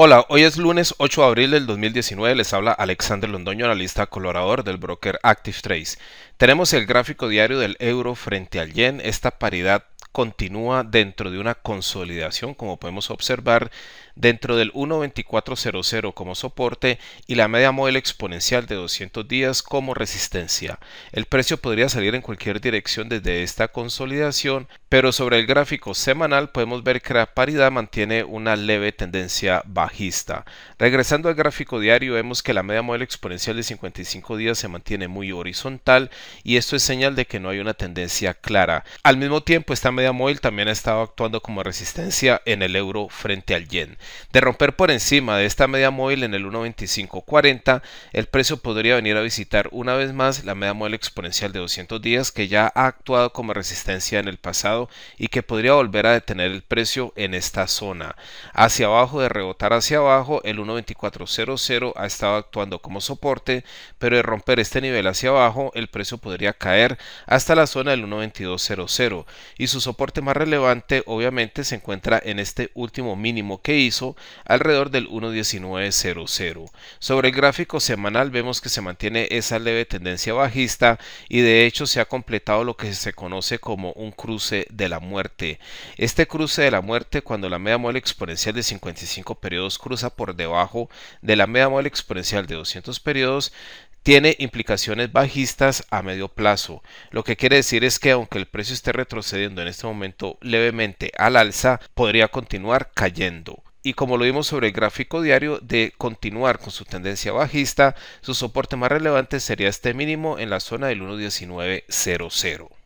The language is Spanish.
Hola, hoy es lunes 8 de abril del 2019, les habla Alexander Londoño, analista colorador del broker Active Trace. Tenemos el gráfico diario del euro frente al yen, esta paridad continúa dentro de una consolidación, como podemos observar, dentro del 1.2400 como soporte y la media móvil exponencial de 200 días como resistencia. El precio podría salir en cualquier dirección desde esta consolidación, pero sobre el gráfico semanal podemos ver que la paridad mantiene una leve tendencia bajista. Regresando al gráfico diario vemos que la media móvil exponencial de 55 días se mantiene muy horizontal y esto es señal de que no hay una tendencia clara. Al mismo tiempo estamos media móvil también ha estado actuando como resistencia en el euro frente al yen. De romper por encima de esta media móvil en el 1.2540, el precio podría venir a visitar una vez más la media móvil exponencial de 200 días que ya ha actuado como resistencia en el pasado y que podría volver a detener el precio en esta zona. Hacia abajo, de rebotar hacia abajo, el 1.2400 ha estado actuando como soporte, pero de romper este nivel hacia abajo, el precio podría caer hasta la zona del 1.2200 y sus soporte más relevante obviamente se encuentra en este último mínimo que hizo alrededor del 1.1900. Sobre el gráfico semanal vemos que se mantiene esa leve tendencia bajista y de hecho se ha completado lo que se conoce como un cruce de la muerte. Este cruce de la muerte cuando la media móvil exponencial de 55 periodos cruza por debajo de la media móvil exponencial de 200 periodos tiene implicaciones bajistas a medio plazo, lo que quiere decir es que aunque el precio esté retrocediendo en este momento levemente al alza, podría continuar cayendo y como lo vimos sobre el gráfico diario, de continuar con su tendencia bajista, su soporte más relevante sería este mínimo en la zona del 1.1900.